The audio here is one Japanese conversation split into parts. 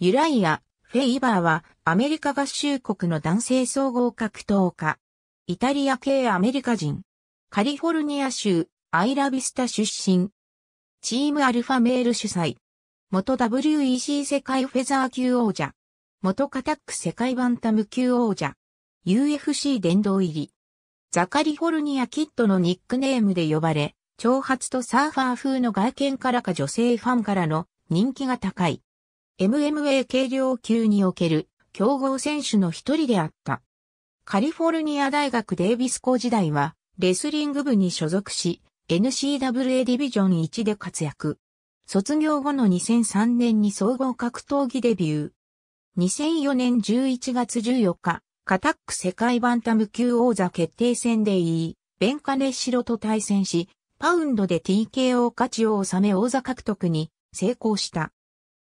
ユライア・フェイバーはアメリカ合衆国の男性総合格闘家。イタリア系アメリカ人。カリフォルニア州アイラビスタ出身。チームアルファメール主催。元 WEC 世界フェザー級王者。元カタック世界バンタム級王者。UFC 殿堂入り。ザカリフォルニアキッドのニックネームで呼ばれ、長髪とサーファー風の外見からか女性ファンからの人気が高い。MMA 軽量級における競合選手の一人であった。カリフォルニア大学デイビス校時代は、レスリング部に所属し、n c w a ディビジョン1で活躍。卒業後の2003年に総合格闘技デビュー。2004年11月14日、カタック世界バンタム級王座決定戦で E、ベンカネシロと対戦し、パウンドで TKO 勝ちを収め王座獲得に成功した。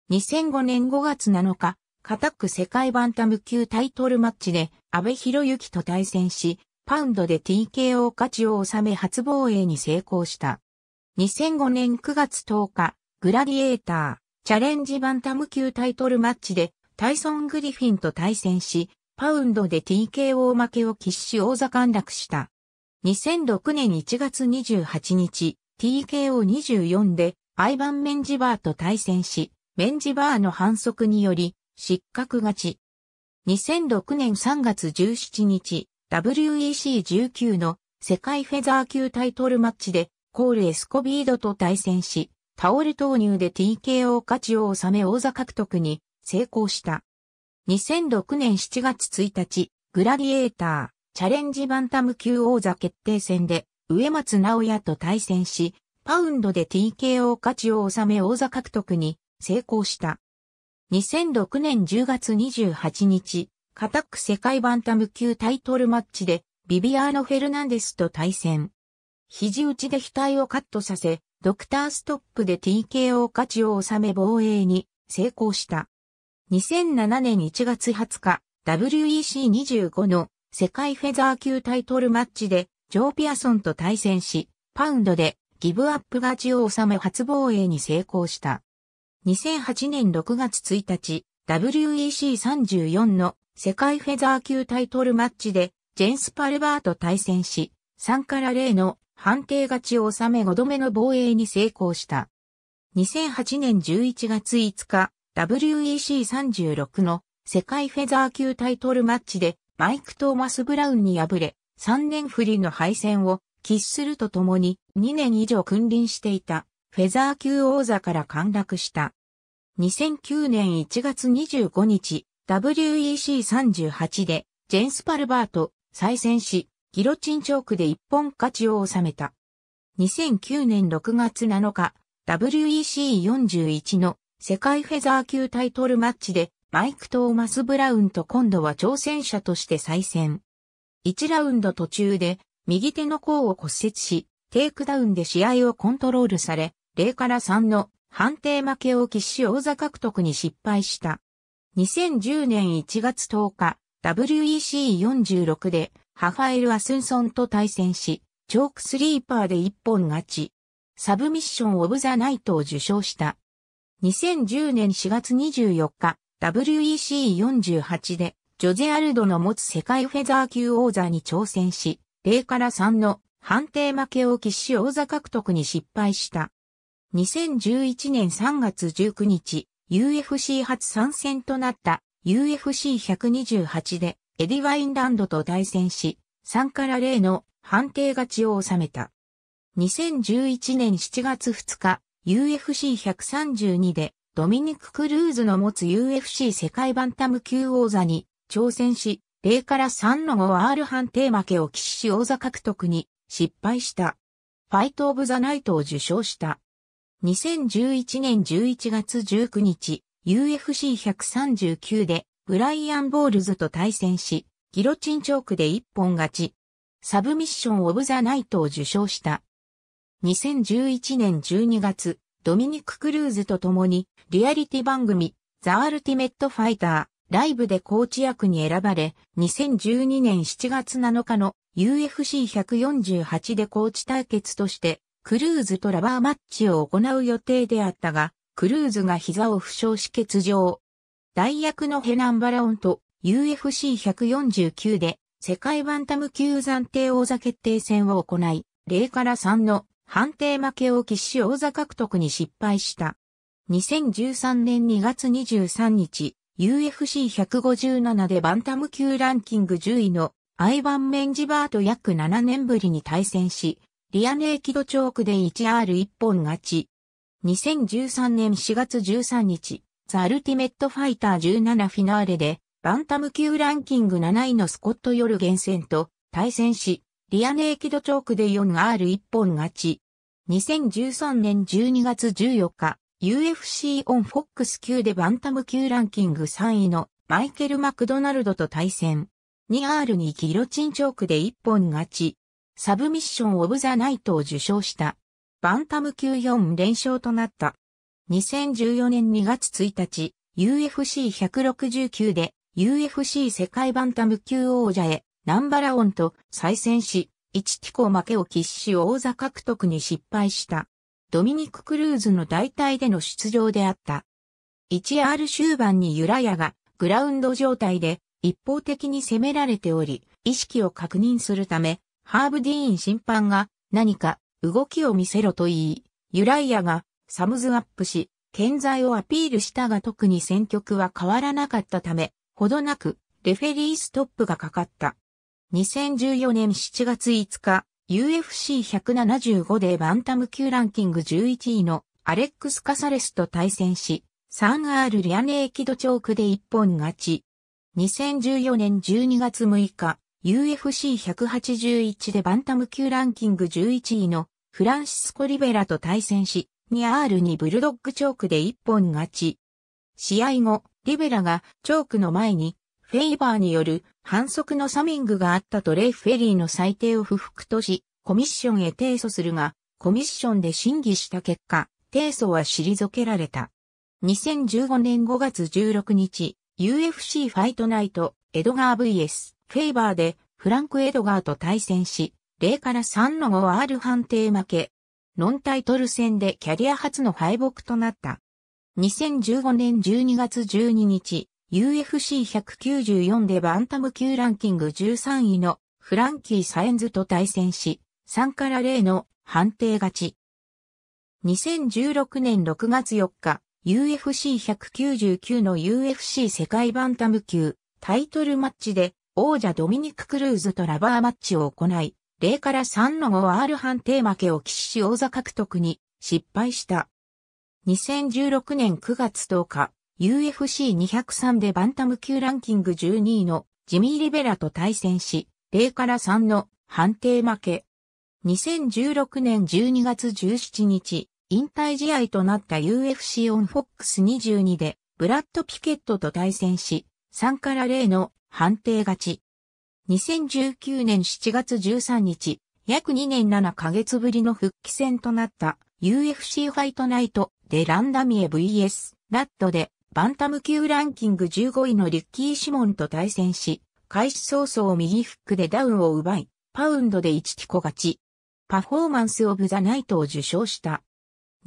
2005年5月7日、カタック世界バンタム級タイトルマッチで安倍博之と対戦し、パウンドで TKO 勝ちを収め初防衛に成功した。2005年9月10日、グラディエーター、チャレンジバンタム級タイトルマッチで、タイソン・グリフィンと対戦し、パウンドで TKO 負けを喫し王座陥落した。2006年1月28日、TKO24 でアイバン・メンジバーと対戦し、メンジバーの反則により、失格勝ち。2006年3月17日、WEC19 の世界フェザー級タイトルマッチで、コール・エスコビードと対戦し、タオル投入で TKO 勝ちを収め王座獲得に成功した。2006年7月1日、グラディエーター、チャレンジバンタム級王座決定戦で、植松直也と対戦し、パウンドで TKO 勝ちを収め王座獲得に成功した。2006年10月28日、カタック世界バンタム級タイトルマッチで、ビビアーノ・フェルナンデスと対戦。肘打ちで額をカットさせ、ドクターストップで TKO 勝ちを収め防衛に成功した。2007年1月20日、WEC25 の世界フェザー級タイトルマッチで、ジョー・ピアソンと対戦し、パウンドでギブアップ勝ちを収め初防衛に成功した。2008年6月1日、WEC34 の世界フェザー級タイトルマッチで、ジェンス・パルバーと対戦し、3から0の判定勝ちを収め5度目の防衛に成功した。2008年11月5日、WEC36 の世界フェザー級タイトルマッチで、マイク・トーマス・ブラウンに敗れ、3年不利の敗戦を喫するとともに2年以上君臨していたフェザー級王座から陥落した。2009年1月25日、WEC38 で、ジェンス・パルバート、再戦し、ギロチンチョークで一本勝ちを収めた。2009年6月7日、WEC41 の世界フェザー級タイトルマッチで、マイク・トーマス・ブラウンと今度は挑戦者として再戦。1ラウンド途中で、右手の甲を骨折し、テイクダウンで試合をコントロールされ、0から3の判定負けを喫し王座獲得に失敗した。2010年1月10日、WEC46 でハファエル・アスンソンと対戦し、チョークスリーパーで一本勝ち。サブミッション・オブ・ザ・ナイトを受賞した。2010年4月24日、WEC48 で、ジョゼアルドの持つ世界フェザー級王座に挑戦し、0から3の判定負けを喫し王座獲得に失敗した。2011年3月19日、UFC 初参戦となった UFC128 でエディ・ワインランドと対戦し、3から0の判定勝ちを収めた。2011年7月2日、UFC132 でドミニク・クルーズの持つ UFC 世界バンタム級王座に挑戦し、0から3の 5R 判定負けを喫し王座獲得に失敗した。ファイト・オブ・ザ・ナイトを受賞した。2011年11月19日、UFC139 でブライアン・ボールズと対戦し、ギロチンチョークで一本勝ち、サブミッション・オブ・ザ・ナイトを受賞した。2011年12月、ドミニク・クルーズと共に、リアリティ番組、ザ・アルティメット・ファイター、ライブでコーチ役に選ばれ、2012年7月7日の UFC148 でコーチ対決としてクルーズとラバーマッチを行う予定であったが、クルーズが膝を負傷し欠場。代役のヘナンバラオンと UFC149 で世界バンタム級暫定王座決定戦を行い、0から3の判定負けを喫し王座獲得に失敗した。2013年2月23日、UFC157 でバンタム級ランキング10位のアイバン・メンジバーと約7年ぶりに対戦し、リアネーキドチョークで 1R1 本勝ち。2013年4月13日、ザ・アルティメット・ファイター17フィナーレで、バンタム級ランキング7位のスコット・ヨルゲンンと対戦し、リアネーキドチョークで 4R1 本勝ち。2013年12月14日、UFC オンフォックス級でバンタム級ランキング3位のマイケル・マクドナルドと対戦。2R2 キロチンチョークで1本勝ち。サブミッション・オブ・ザ・ナイトを受賞した。バンタム級4連勝となった。2014年2月1日、UFC169 で UFC 世界バンタム級王者へナンバラオンと再戦し、一機構負けを喫し王座獲得に失敗した。ドミニク・クルーズの代替での出場であった。1R 終盤にユラヤがグラウンド状態で一方的に攻められており、意識を確認するため、ハーブ・ディーン審判が何か動きを見せろと言い、ユライアがサムズアップし、健在をアピールしたが特に選曲は変わらなかったため、ほどなくレフェリーストップがかかった。2014年7月5日、UFC175 でバンタム級ランキング11位のアレックス・カサレスと対戦し、3R リアネーキドチョークで一本勝ち。2014年12月6日、UFC181 でバンタム級ランキング11位のフランシスコ・リベラと対戦し、ニアールにブルドッグチョークで一本勝ち。試合後、リベラがチョークの前に、フェイバーによる反則のサミングがあったとレイ・フェリーの裁定を不服とし、コミッションへ提訴するが、コミッションで審議した結果、提訴は退けられた。2015年5月16日、UFC ファイトナイト、エドガー VS フェイバーでフランク・エドガーと対戦し、0から3の5 R 判定負け。ノンタイトル戦でキャリア初の敗北となった。2015年12月12日、UFC194 でバンタム級ランキング13位のフランキー・サエンズと対戦し、3から0の判定勝ち。2016年6月4日、UFC199 の UFC 世界バンタム級タイトルマッチで王者ドミニク・クルーズとラバーマッチを行い、0から3の 5R 判定負けを喫し王座獲得に失敗した。2016年9月10日、UFC203 でバンタム級ランキング12位のジミー・リベラと対戦し、0から3の判定負け。2016年12月17日、引退試合となった UFC オンフォックス22で、ブラッド・ピケットと対戦し、3から0の判定勝ち。2019年7月13日、約2年7ヶ月ぶりの復帰戦となった UFC ファイトナイトでランダミエ VS ラットでバンタム級ランキング15位のリッキー・シモンと対戦し、開始早々右フックでダウンを奪い、パウンドで1キコ勝ち。パフォーマンスオブザナイトを受賞した。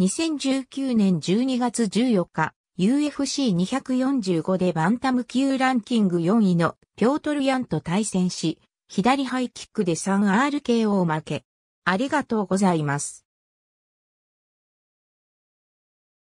2019年12月14日、UFC245 でバンタム級ランキング4位のピョートル・ヤンと対戦し、左ハイキックで 3RKO 負け。ありがとうございます。